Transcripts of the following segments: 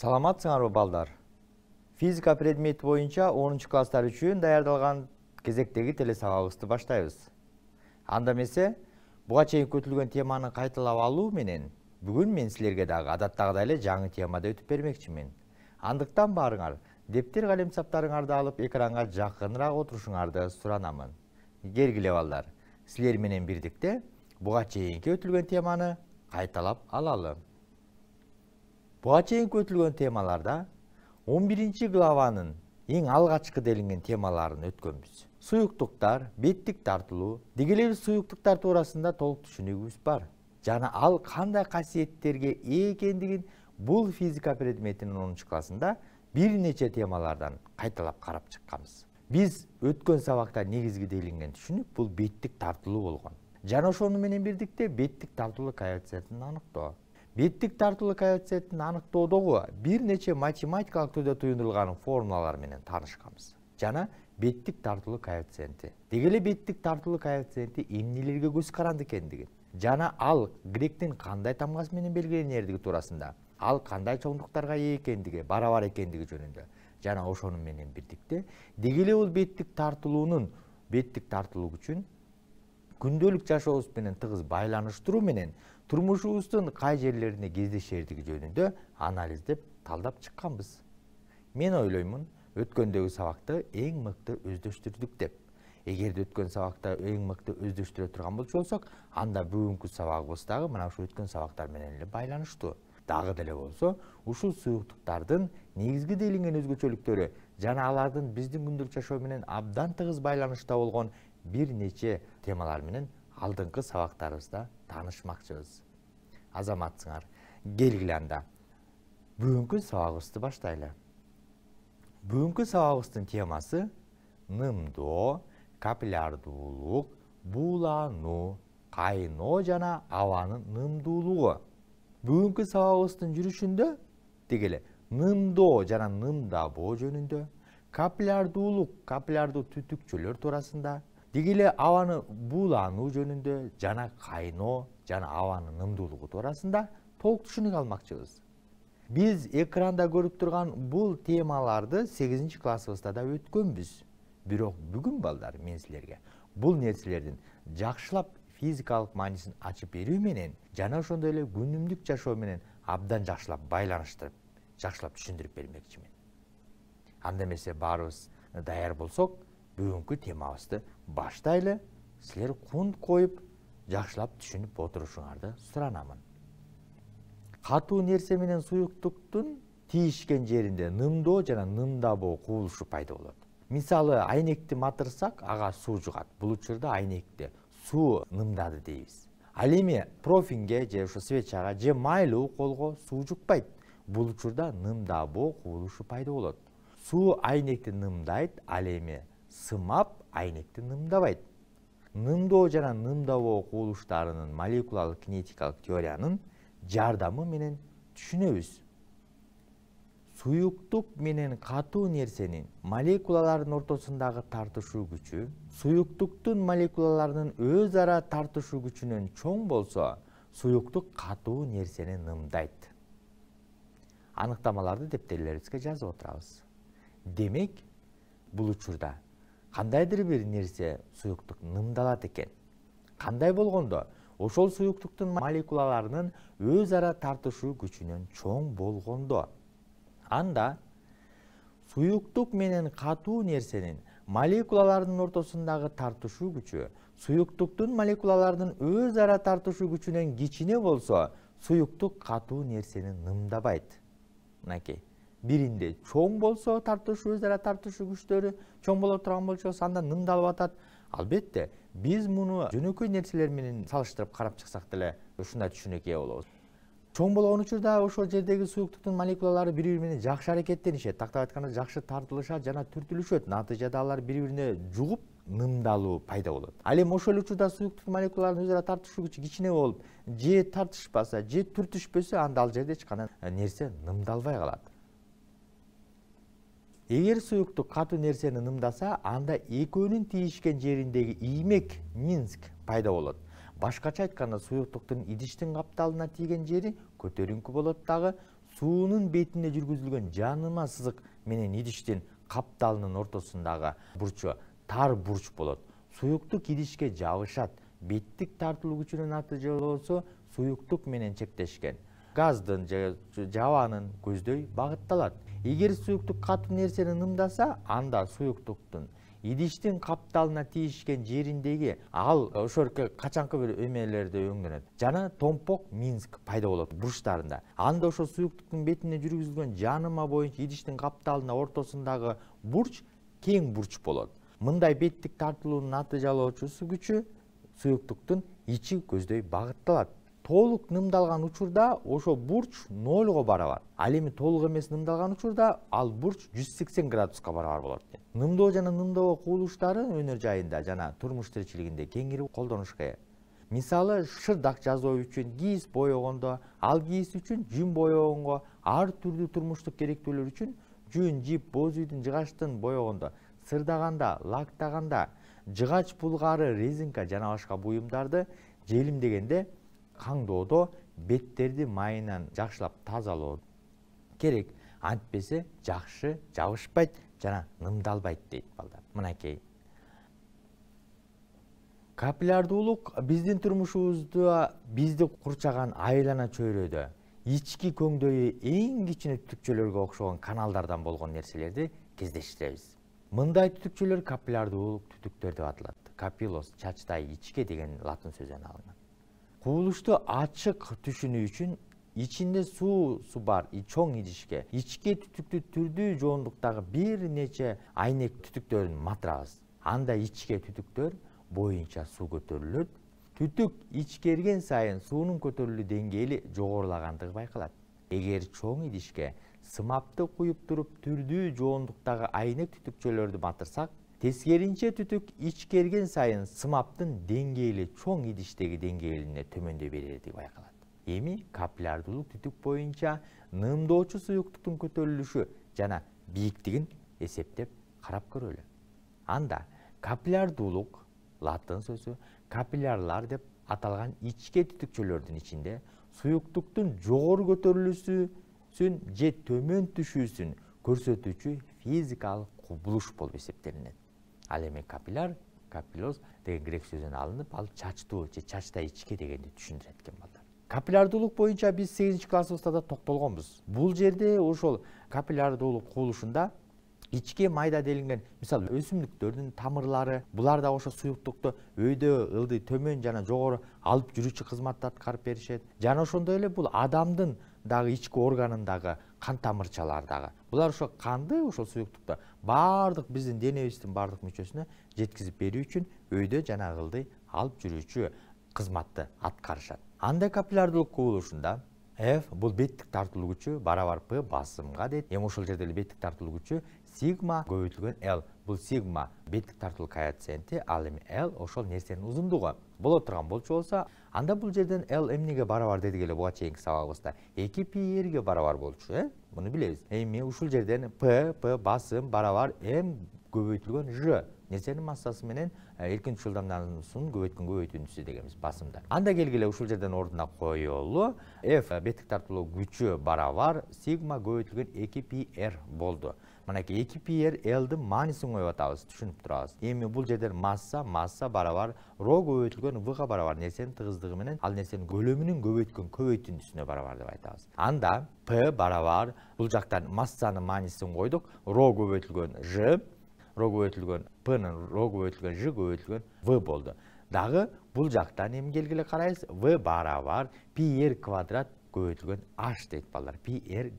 саламатсыңарбы балдар физика предмети бойынша, 10 класстар үшін даярдалган кезектеги телесабабыбызды баштайбыз анда месе, бұға чейін көтілген теманы кайталап алу менен бүгін мен сілерге дағы адаттагыдай эле жаңы темада бермекші мен. Андықтан барыңар, дептер саптарыңарды алып экранга жакыныраак отурушуңарды сұранамын. Гергіле балдар Сілер менен бирдикте бұға чейинки өтүлгөн теманы қайталап алалы буга чейин көтүлгөн темаларда 11 главанын эң алгачкы делинген темаларын өткөнбүз суюктуктар беттик тартылуу деги эле суюктуктар туурасында толук түшүнүгүбүз бар жана ал кандай касиеттерге ээ экендигин бул физика предметинин онунчу классында бир нече темалардан кайталап карап чыкканбыз биз өткөн сабакта негизги делинген түшүнүк бул беттик тартылуу болгон жана ошону менен бирдикте беттик тартылуу коэффициентин аныктоо беттік тартылы коэффициентін аныктоодогу бир нече математикалык түрдө туюндурулган формулалар менен таанышканбыз жана беттік тартылы коэффициенти деги беттік беттик тартылуу эмнелерге көз каранды экендигин жана ал гректин кандай тамгасы менен белгиленердиги туурасында ал кандай чоңдуктарга ээ экендиги барабар экендиги жөнүндө жана ошону менен бирдикте дегеле ол бул беттик тартылуунун беттик тартылуу күчүн күнделік жашообуз тығыз байланыштыруу менен турмушубуздун кай жерлерине кездешердиги жөнүндө анализдеп талдап чыкканбыз мен ойлоймун өткөндөгү сабакты эң мыкты өздөштүрдүк деп эгерде өткөн сабакта эң мыкты өздөштүрө турган болчу болсок анда бүгүнкү сабагыбыз дагы мына ушул өткөн сабактар менен эле байланыштуу дагы деле болсо ушул суюктуктардын негизги делинген өзгөчөлүктөрү жана алардын биздин күндөлүк жашоо менен абдан тыгыз байланышта болгон бир нече темалар менен алдыңкы сабактарыбызда таанышмакчыбыз азаматсыңар келгиле анда бүгүнкү сабагыбызды баштайлы бүгүнкү сабагыбыздын темасы нымдоо капиллярдуулук буулануу кайноо жана абанын нымдуулугу бүгүнкү сабагыбыздын жүрүшүндө деги эле нымдоо жана нымдабоо жөнүндө капиллярдуулук капиллярдуу түтүкчөлөр туурасында деги ауаны абаны буулануу жөнүндө жана кайноо жана абанын ымдуулугу туурасында толук түшүнүк алмакчыбыз биз экранда көрүп турган бул темаларды сегизинчи классыбызда да өткөнбүз бирок бүгүн балдар мен силерге бул нерселердин жакшылап физикалык маанисин ачып берүү менен жана ошондой эле күнүмдүк жашоо менен абдан жакшылап байланыштырып жакшылап түшүндүрүп бермекчимин анда эмесе баарыбыз даяр болсок бүгінгі темамызды баштайлы сілер құн қойып жақшылап түшініп отырушыңарды сұранамын қату нерсеменен сұйықтықтың тиішкен жерінде нымдоо нымда нымдабоо құлышы пайда болот мисалы айнекті матырсақ, аға су жугат Бұл учурда айнекти Су нымдады дейіз. ал эми профинге же ушу свечага же майлуу колго суу жукпайт бул учурда нымдабоо кубулушу пайда болот суу айнекти нымдайт ал эми сымап айнекті нымдабайт нымдоо жана нымдабоо кубулуштарынын молекулалык кинетикалык теориянын жардамы менен түшүнөбүз суюктук менен катуу нерсенин молекулалардын ортосундагы тартышуу күчү суюктуктун молекулаларынын өз ара тартышуу күчүнөн чоң болсо суюктук катуу нерсени нымдайт Анықтамаларды дептерлерибизге жазып отурабыз демек бул учурда Қандайдыр бир нерсе суюктук нымдалат экен кандай болгондо ошол суюктуктун молекулаларынын өз ара тартышуу күчүнөн чоң болгондо анда суюктук менен катуу нерсенин молекулалардың ортосундагы тартышуу күчү суюктуктун молекулаларынын өз ара тартышуу күчүнөн кичине болсо суюктук катуу нерсени нымдабайт мынакей биринде чоң болсо тартышуу өз ара тартышуу күчтөрү чоң боло турган болчубуз анда нымдалып атат албетте биз муну жөнөкөй нерселер менен салыштырып карап чыксак деле ушундай түшүнүккө ээ болобуз чоң болгон учурда ошол жердеги суюктуктун молекулалары бири бири менен жакшы аракеттенишет тактап айтканда жакшы тартылышат жана түртүлүшөт натыйжада алар бири бирине жугуп нымдалуу пайда болот ал эми ошол учурда суюктуктун молекулаларынын өз ара тартышуу күчү кичине болуп же тартышпаса же түртүшпөсө анда ал жерде эч кандай нерсе нымдалбай калат егер сұйықтық қату нерсені нымдаса анда екеуінің тиішкен жеріндегі иймек минск пайда болот. башкача айтканда сұйықтықтың идиштин қапталына тиген жері көтеріңкі болады дагы суының бетінде жүргізілген жаныма сызық менен идиштин қапталының ортосундагы бурчу тар бурч болады сұйықтық идишке жабышат беттік тартылуу күчүнүн натыйжасы болсо суюктук менен чектешкен газдын же жабанын көздөй багытталат егер сұйықтық қатып нерсені нымдаса анда сұйықтықтың идиштің қапталына тийишкен жеріндегі ал ошорке қачанқы бір өмелерді өңдөнөт жана томпок минск пайда болот бурчтарында анда ұшы сұйықтықтың бетіне жүргізілген жаныма боюнча идиштин капталына ортасындағы бұрш кең бурч болот мындай беттик тартылуунун натыйжалоочусу күчү сұйықтықтың ичи көздөй бағытталады толук нымдалган учурда ошо бурч нолго барабар ал эми толук эмес нымдалган учурда ал бурч жүз сексен градуска барабар болот экен нымдоо жана нымдоо кубулуштары өнөр жайында жана турмуш тиричилигинде кеңири колдонушка ээ мисалы шырдак жазуу үчүн кийиз боегондо ал кийиз үчүн жүн боегонго ар түрдүү турмуштук керектүүлөр үчүн жүн жип боз үйдүн жыгачтын боегондо сырдаганда лактаганда жыгач булгары резинка жана башка буюмдарды желимдегенде каңдоодо беттерди майынан жакшылап тазалоо керек антпесе жакшы жабышпайт жана нымдалбайт дейт балдар мынакей капиллярдуулук биздин турмушубузда бизди курчаган айлана чөйрөдө ички көңдөйү эң кичине түтүкчөлөргө окшогон каналдардан болгон нерселерди кездештиребиз мындай түтүкчөлөр капиллярдуулук түтүктөр деп аталат капилос чачтай ичке деген латын сөздөн алынган кубулушту ачык түшүнүү үчүн ичинде суусу бар чоң идишке ичке түтүктү түрдүү жоондуктагы бир нече айнек түтүктөрүн матырабыз анда ичке түтүктөр боюнча суу көтөрүлөт түтүк ичкерген сайын суунун көтөрүлүү деңгээли жогорулагандыгы байкалат эгер чоң идишке сымапты куюп туруп түрдүү жоондуктагы айнек түтүкчөлөрдү матырсак тескерінше түтік ичкерген сайын сымаптың деңгейли чоң идиштеги деңгээлине төмөндөй берери деп байкалат эми капиллярдуулук түтүк боюнча нымдоочу суюктуктун көтөрүлүшү жана бийиктигин эсептеп карап көрөлү анда капиллярдуулук латын сөзү капиллярлар деп аталган ичке түтүкчөлөрдүн ичинде суюктуктун жогору көтөрүлүүсүн же төмөн түшүүсүн көрсөтүүчү физикалык кубулуш болуп эсептелинет ал эми капилляр капиллоз деген грек сөзүнөн алынып ал чачтуу же чачтай ичке дегенди түшүндүрөт экен балдар капиллярдуулук боюнча биз сегизинчи классыбызда да токтолгонбуз бул жерде ошол капиллярдуулук куулушунда ичке майда делинген мисалы өсүмдүктөрдүн тамырлары булар да ошо суюктукту өйдө ылдый төмөн жана жогору алып жүрүүчү кызматты аткарып беришет жана ошондой эле бул адамдын дағы ички органындағы қан тамырчалардағы бұлар ошо қанды ошол сұйықтықты баардык биздин денебиздин баардык мүчөсүнө жеткизип берүү үчүн өйдө жанагылдай алып жүрүүчү кызматты аткарышат андай капиллярдылық куулушунда f бул беттик тартылуу күчү барабар п басымга дейт эми ошол жерде эле беттик тартылуу күчү сигма көбөйтүлгөн Л бул сигма беттик тартылуу коэффициенти ал эми l ошол нерсенин узундугу боло турган болчу болсо анда бұл жерден lm эмнеге барабар келі буга чейинки сабагыбызда эки пиге барабар болчу э муну билебиз эми ушул жерден p p басым барабар m көбейтілген ж нерсенин массасы менен эркин шылдамдануусун көбөйткөн көбөйтүүнүсү дегенбиз басымда анда келгиле ушул жерден ордуна коелу f э, беттик тартылуу күчү барабар сигма көбөйтүлгөн эки пи болду мынакей эки пи r лдин маанисин коюп атабыз түшүнүп турабыз эми бул жерде масса масса барабар ро көбөйтүлгөн вга барабар нерсенин тыгыздыгы менен ал нерсенин көлөмүнүн көбөйткөн көбөйтүүнүсүнө барабар деп айтабыз анда п барабар бул жактан массанын маанисин койдук ро көбөйтүлгөн ж рогу өтілген п ның рогу өтілген жүгі өтілген в болды дағы бұл жақтан емгелгілі қарайсыз в барабар пи р квадрат көбейтілген h дейді балдар пи р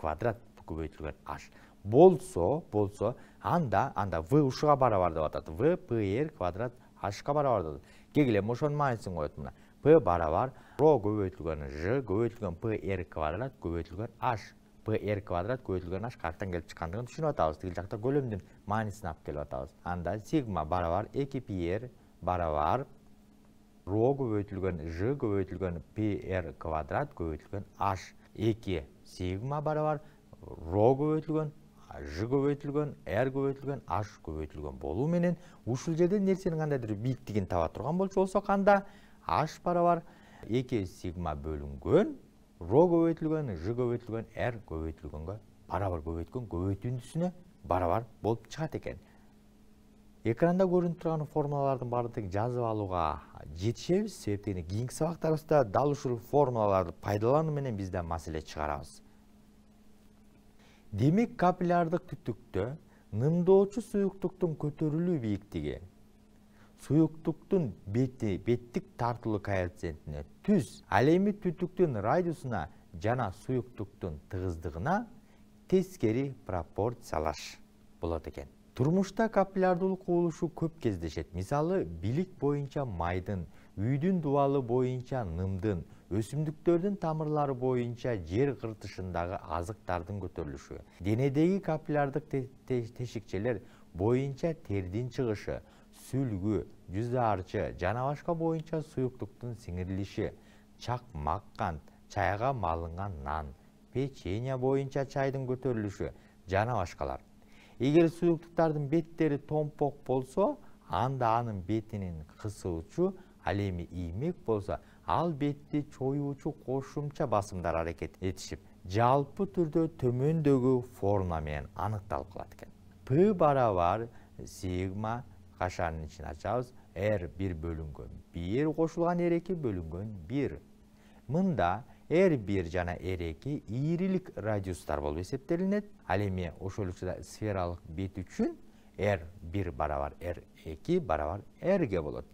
квадрат көбейтілген h болсо болсо анда анда в ушуга барабар деп атат в п р квадрат қа барабар деп атат келгиле маанисин коет мына п барабар ро көбөйтүлгөн ж көбөйтүлгөн п р квадрат көбөйтүлгөн h PR квадрат аш қарттан келіп шыққандығын түшүнүп атабыз тигил жақта көлөмдүн маанисин алып келіп атабыз анда сигма барабар эки PR барабар ро көбөйтүлгөн ж көбөйтүлгөн PR квадрат көбөйтүлгөн аш. эки сигма барабар ро көбөйтүлгөн ж көбөйтүлгөн r көбөйтүлгөн аш көбөйтүлгөн болуу менен ушул жерден нерсенин кандайдыр бийиктигин таба турган болчу болсок анда h барабар эки сигма бөлүнгөн ро көбөйтүлгөн ж көбөйтүлгөн р көбөйтүлгөнгө барабар көбөйткөн көбөйтүндүсүнө барабар болуп чыгат экен экранда көрүнүп турган формулалардын баарын тек жазып алууга жетишебиз дегенде кийинки сабактарыбызда дал ушул формулаларды пайдалануу менен биз да маселе чыгарабыз демек капиллярдык түтүктө нымдоочу суюктуктун көтөрүлүү бийиктиги суюктуктун бети беттик тартылуу коэффициентине түз ал эми радиусына радиусуна жана суюктуктун тыгыздыгына тескери пропорциялаш болады екен. Тұрмышта капиллярдуулук кубулушу көп кездешет мисалы білік бойынша майдын үйдің дуалы бойынша нымдын өсімдіктердің тамырлары бойынша жер қыртышындағы азықтардың көтөрүлүшү Денедегі капиллярдык тешікчелер бойынша тердің чыгышы сүлгі, жүзді арчы жанавашқа бойынша сұйықтықтың суюктуктун сиңирилиши чакмак чайға малыңған нан печенье боюнча чайдын көтөрүлүшү жана башкалар эгер суюктуктардын беттери томпок болсо анда анын бетинин кысуучу ал эми иймек болсо ал бетти чоюучу кошумча басымдар аракет этишип жалпы түрдө төмөндөгү форма менен аныкталып калат экен п барабар сигма кашанын ичин ачабыз r 1 бөлүнгөн 1 кошулган r 2 бөлүнгөн 1. мында r бир жана r 2 ийрилик радиустар болуп эсептелинет ал эми ошол сфералык бет үчүн r бир барабар r эки барабар әрге болот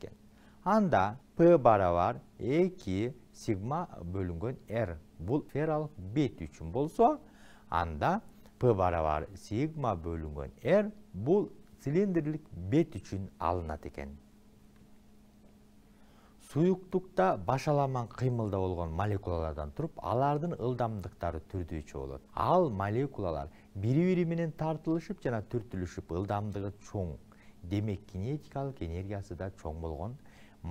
анда p барабар эки сигма бөлүнгөн r бұл сфералык бет үшін болсо анда p барабар сигма бөлүнгөн r бұл цилиндрлик бет үшін алынат экен суюктукта башаламан кыймылда болгон молекулалардан туруп алардын ылдамдыктары түрдүүчө болот ал молекулалар бири бири менен тартылышып жана түртүлүшүп ылдамдыгы чоң демек кинетикалык энергиясы да чоң болгон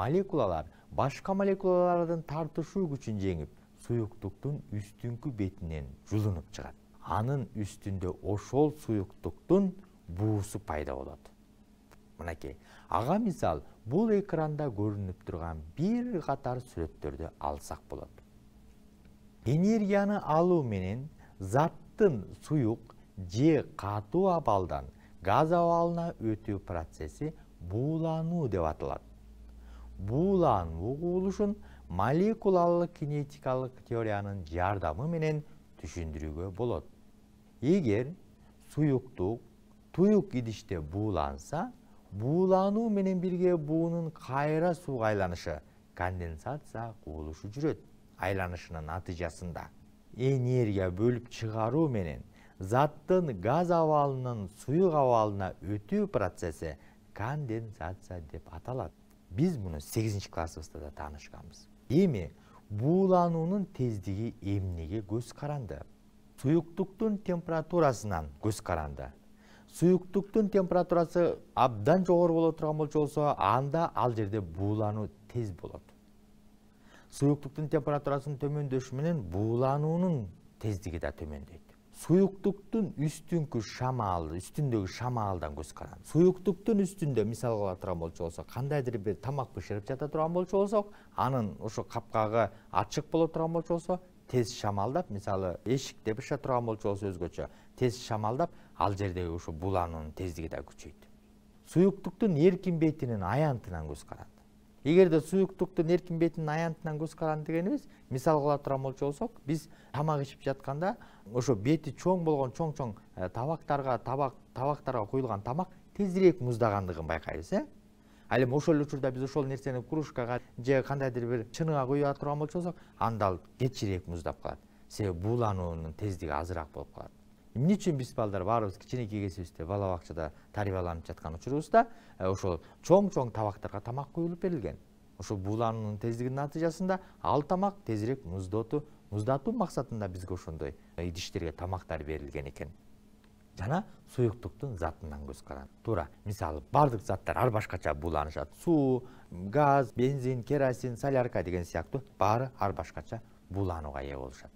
молекулалар башка молекулалардын тартышуу күчүн жеңип суюктуктун үстүнкү бетинен жулунуп чыгат анын үстүндө ошол суюктуктун буусу пайда болот мінекей аға мисал бұл экранда көрініп тұрған бір қатар сүреттерді алсақ болады энергияны алу менен заттың сұйық же қату абалдан газ абалына өтүү процесі буулануу деп аталат буулануу кубулушун молекулалык кинетикалык теорияның жардамы менен түшүндүрүүгө болот Егер суюктук туюк идиште бууланса буулануу менен бирге буунун кайра сууга айланышы конденсация куулушу жүрөт айланышынын натыйжасында энергия бөлүп чыгаруу менен заттын газ абалынын суюк абалына өтүү процесси конденсация деп аталат биз муну сегизинчи классыбызда да таанышканбыз эми буулануунун тездиги эмнеге көз каранды суюктуктун температурасынан көз каранды сұйықтықтың температурасы абдан жоғары бола тұрған болчу анда ал жерде буулануу тез болот сұйықтықтың температурасының төмөндөшү менен буулануунун тездиги да төмөндөйт суюктуктун үстүнкү үстіндегі үстүндөгү шамалдан көз каранды суюктуктун үстүндө мисалга ала тұрған болчу болсок кандайдыр бир тамак бышырып жата турган болчу болсок анын ұшы капкагы ачык боло турган болчу болсо тез шамалдап мисалы эшикте бышыра турган болчу болсо өзгөчө тез шамалдап ал жердеги ушу булануунун тездиги да күчөйт суюктуктун эркин бетинин аянтынан көз каранды эгерде суюктуктун эркин бетинин аянтынан көз каранды дегенибиз мисал кыла турган болчу болсок биз тамак ичип жатканда ошо бети чоң болгон чоң чоң э, табактарга табак табактарга куюлган тамак тезирээк муздагандыгын байкайбыз э ал эми ошол эле учурда биз ошол нерсени кружкага же кандайдыр бир чыныга куюп турган болчу болсок анда ал кечирээк муздап калат себеби буулануунун тездиги азыраак болуп калат эмне үчүн биз балдар баарыбыз кичинекей кезибизде бала бакчада тарбияланып жаткан учурубузда э, ошол чоң чоң табактарга тамак куюлуп берилген ошол буулануунун тездигинин натыйжасында ал тамак тезирээк муздоту муздатуу максатында бизге ошондой э, идиштерге тамактар берилген экен жана суюктуктун затынан көз каран туура мисалы баардык заттар ар башкача бууланышат суу газ бензин керосин солярка деген сыяктуу баары ар башкача бууланууга ээ болушат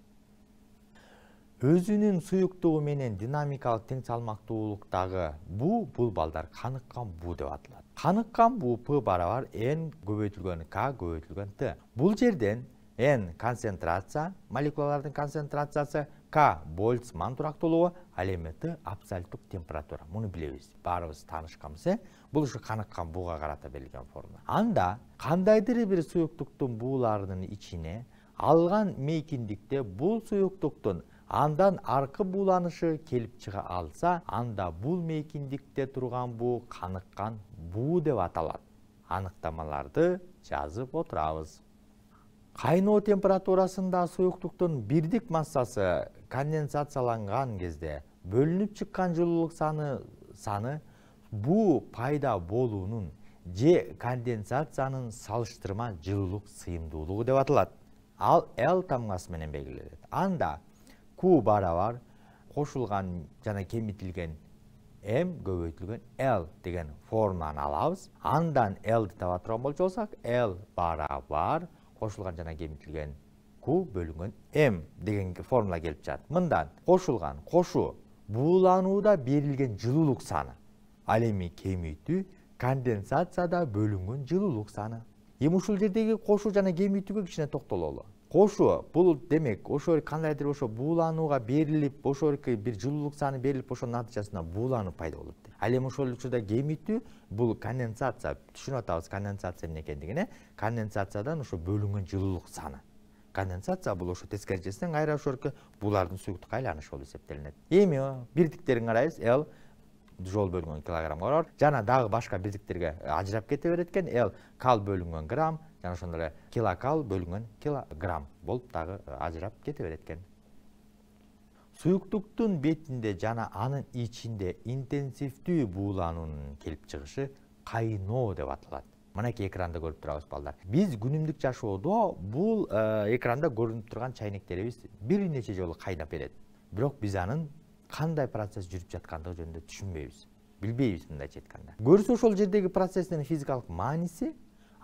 өзүнүн сұйықтығы менен динамикалык тең салмактуулуктагы бу бул балдар каныккан бу деп аталат каныккан бу п барабар n көбөйтүлгөн к көбөйтүлгөн т бул жерден n концентрация молекулалардын концентрациясы к больцман турактуулугу ал эми т абсолюттук температура муну билебиз баарыбыз таанышканбыз э бул ушу каныккан бууга карата берилген формула анда кандайдыр бир сұйықтықтың бууларынын ичине алган мейкиндикте бул сұйықтықтың андан арқы буланышы келіп чыга алса анда бұл мейкиндикте тұрған буу қаныққан буу деп аталат. анықтамаларды жазып отурабыз кайноо температурасында сұйықтықтың бирдик массасы конденсацияланған кезде бөлүнүп чыккан жылулық саны саны буу пайда болуунун же конденсациянын салыштырма жылуулук сыйымдуулугу деп аталат ал л тамгасы менен белгиленет анда бара бар кошулган жана кемитилген м көбөйтүлгөн л деген форманы алабыз андан лди таба турган болчу болсок бара барабар кошулган жана кемитилген q бөлүнгөн м деген формула келип чыгат мындан кошулган кошуу бууланууда берилген жылуулук саны ал эми кемитүү конденсацияда бөлүнгөн жылуулук саны эми ушул жердеги кошуу жана кемитүүгө кичине токтололу Ошо бул демек ошо кандайдыр ошо бууланууга берилип ошолки бир жылуулук саны берилип ошонун натыйжасында буулануу пайда болот ал эми ошол учурда кемитүү бул конденсация түшүнүп атабыз конденсация эмне экендигин э конденсациядан ошо бөлүнгөн жылуулук саны конденсация бул ошо тескерисинен кайра ошо буулардын суюктукка айланышы болуп эсептелинет эми бирдиктерин карайбыз л жол бөлүнгөн килограммга барабар жана дагы башка бирдиктерге ажырап кете берет экен л кал бөлүнгөн грамм жана ошондой эле килокал бөлүнгөн килограмм болуп дагы ажырап кете берет экен суюктуктун бетинде жана анын ичинде интенсивдүү буулануунун келип чыгышы кайноо деп аталат мынакей экранда көрүп турабыз балдар биз күнүмдүк жашоодо бул экранда көрүнүп турган чайнектерибиз бир нече жолу кайнап берет бирок биз анын кандай процесс жүрүп жаткандыгы жөнүндө түшүнбөйбүз билбейбиз мындайча айтканда көрсө ошол жердеги процесстин физикалык мааниси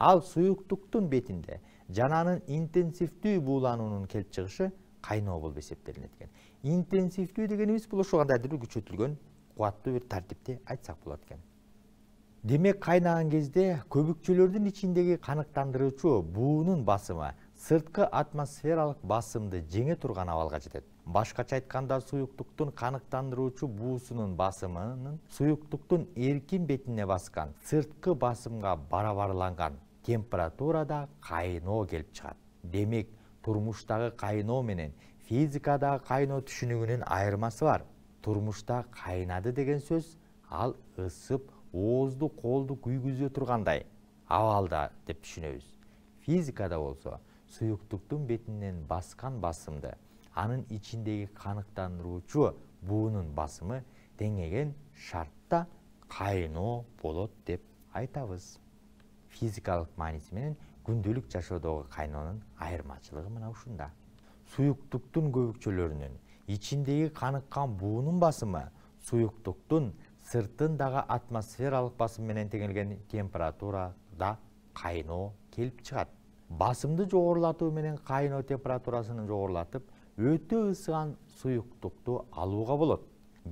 ал сұйықтықтың бетінде жананын интенсивдүү буулануунун келип чыгышы кайноо болуп эсептелинет экен интенсивдүү дегенибиз бул ушу кандайдыр бир күчөтүлгөн кубаттуу бир тартипте айтсак болот экен демек кайнаган кезде көбүкчөлөрдүн ичиндеги каныктандыруучу буунун басымы сырткы атмосфералык басымды жеңе турган абалга жетет башкача айтканда суюктуктун каныктандыруучу буусунун басымынын суюктуктун эркин бетине баскан сырткы басымга барабарланган температурада қайноо келіп шығады демек турмуштагы кайноо менен физикада кайноо түшүнүгүнүн айырмасы бар Тұрмышта кайнады деген сөз ал ысып оозду колду күйгүзө тургандай абалда деп түшүнөбүз физикада болсо сұйықтықтың бетинен басқан басымды анын ичиндеги каныктандыруучу буунун басымы теңеген шартта кайноо болот деп айтабыз физикалық мааниси менен күндөлүк жашоодогу кайноонун айырмачылыгы мына ушунда суюктуктун көбүкчөлөрүнүн ичиндеги каныккан буунун басымы суюктуктун сыртындагы атмосфералык басым менен теңелген температурада кайноо келип чыгат басымды жогорулатуу менен кайноо температурасын жогорулатып өтө ысыган суюктукту алууга болот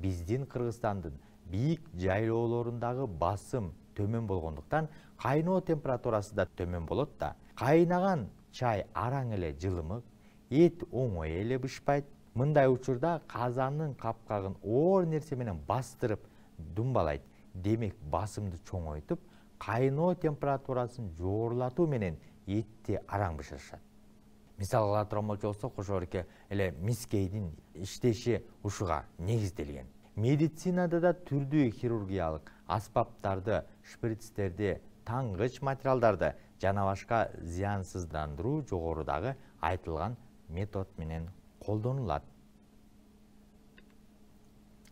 биздин кыргызстандын бийик жайлоолорундагы басым төмен болғандықтан қайнау температурасы да төмен болот да қайнаған чай араң эле жылымық ет оңой эле бышпайт мындай учурда қазанның қапқағын оор нерсе менен бастырып думбалайт демек басымды чоңойтуп кайноо температурасын жогорулатуу менен этти араң бышырышат мисалга ала турган болчу болсок ошол эле мискейдин иштеши ушуга негизделген медицинада да түрдүү хирургиялык аспаптарды шприцтерди таңгыч материалдарды жана башка зыянсыздандыруу жогорудагы айтылган метод менен колдонулат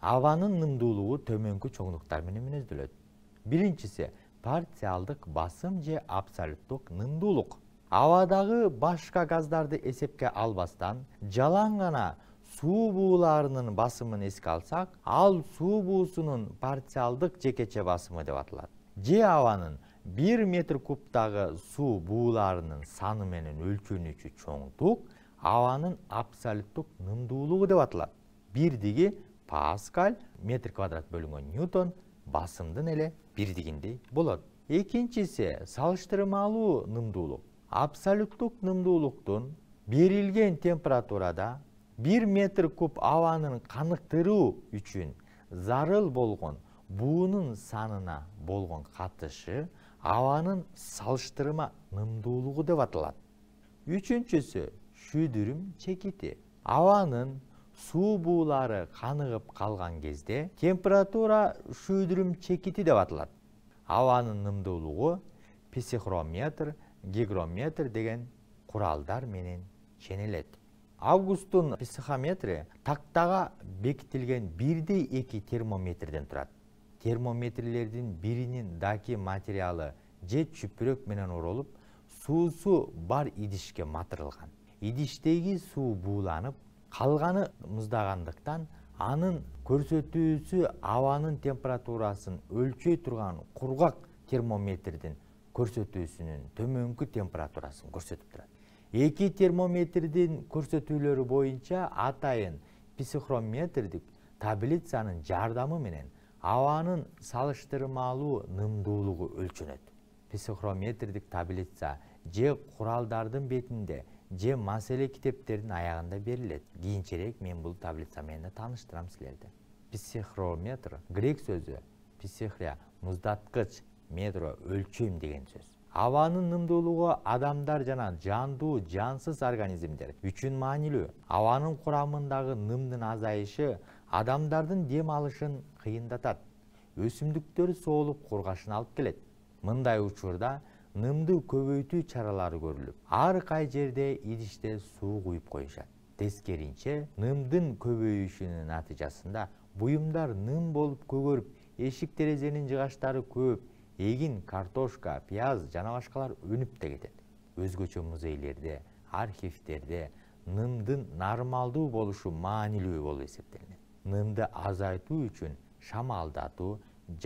абанын нымдуулугу төмөнкү чоңдуктар менен мүнөздөлөт биринчиси порциалдык басым же абсолюттук нымдуулук абадагы башка газдарды эсепке албастан жалаң гана суу бууларынын басымын эске алсак ал суу буусунун парциалдык жекече басымы деп аталат же абанын бир метр кубтагы суу бууларынын саны менен өлчөнүүчү чоңдук абанын абсолюттук нымдуулугу деп аталат бирдиги паскаль метр квадрат бөлүнгөн ньютон басымдын эле бирдигиндей болот экинчиси салыштырмалуу нымдуулук абсолюттук нымдуулуктун берилген температурада 1 метр куб абанын каныктыруу үчүн зарыл болгон буунун санына болгон катышы абанын салыштырма нымдуулугу деп аталат үчүнчүсү шүйдүрүм чекити абанын суу буулары каныгып калган кезде температура шүйдүрүм чекити деп аталат абанын нымдуулугу психрометр гигрометр деген куралдар менен ченелет августтың психометри тактага бекітілген бирдей екі термометрден тұрады Термометрлердин биринин даки материалы же чүпүрөк менен оролуп суусу бар идишке матырылған идиштеги суу бууланып қалғаны мұздағандықтан анын көрсөтүүсү абанын температурасын өлчөй турган кургак термометрдин көрсөтүүсүнүн төмөнкү температурасын көрсөтүп турат эки термометрдин көрсөтүүлөрү боюнча атайын психрометрдік таблицаның таблицанын жардамы менен абанын салыштырмалуу нымдуулугу өлчөнөт психрометрдик таблица же құралдардың бетінде, же маселе китептердин аяғында берилет кийинчерээк мен бул таблица менен тааныштырам силерди психрометр грек сөзү психрия муздаткыч метро өлчөйм деген сөз абанын нымдуулугу адамдар жана жандуу жансыз организмдер үчүн маанилүү абанын құрамындағы нымдын азайышы адамдардың дем алышын кыйындатат өсүмдүктөр соолуп кургашына алып келет мындай учурда нымды көбөйтүү чаралары көрүлүп ар кай жерде идиште суу куюп коюшат тескеринче нымдын көбөйүшүнүн натыйжасында буюмдар ным болуп көгөрүп эшик терезенин жыгачтары көп эгин картошка пияз жана башкалар өнүп да кетет өзгөчө музейлерде архивтерде нымдын нормалдуу болушу маанилүү болуп эсептелинет нымды азайтуу үчүн шамалдатуу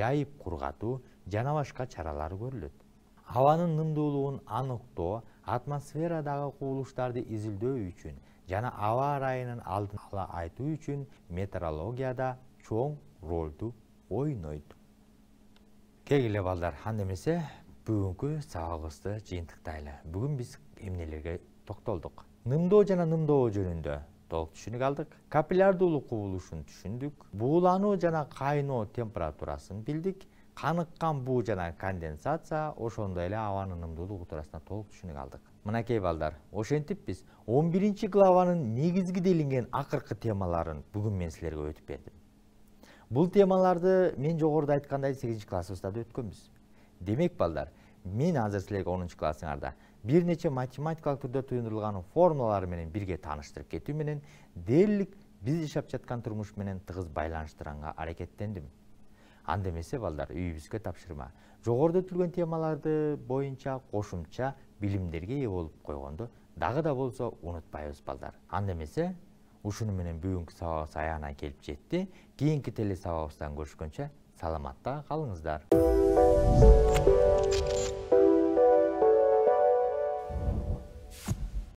жайып кургатуу жана башка чаралар көрүлөт абанын нымдуулугун аныктоо атмосферадагы кубулуштарды изилдөө үчүн жана аба ырайынын алдын ала айтуу үчүн метеорологияда чоң ролду ойнойт Кегілі балдар анда эмесе бүгүнкү сабагыбызды жыйынтыктайлы Бүгін біз эмнелерге токтолдук нымдоо жана нымдоо жөнүндө толук түшүнүк алдык капиллярдулы кубулушун түшіндік буулануу жана кайноо температурасын білдік. қаныққан буу жана конденсация ошондой эле абанын нымдуулугу туурасында толук алдық. алдык мынакей балдар ошентип біз 11 биринчи главанын негизги делинген акыркы темаларын бүгін мен силерге өтүп бердим бұл темаларды мен жоғарыда айтқандай 8 классыбызда өткөнбүз демек балдар мен азыр силерге 10 классыңарда бир нече математикалык түрдө туюндурулган формулалар менен бирге тааныштырып кетүү менен дээрлик биз жашап жаткан турмуш менен тыгыз байланыштырганга аракеттендим анда эмесе балдар үйүбүзгө тапшырма жогоруда өтүлгөн темаларды боюнча кошумча билимдерге ээ болуп койгонду дагы да болсо унутпайбыз балдар анда эмесе ушуну менен бүгүнкү сабагыбыз аягына келип жетти кийинки теле сабагыбыздан көрүшкөнчө саламатта калыңыздар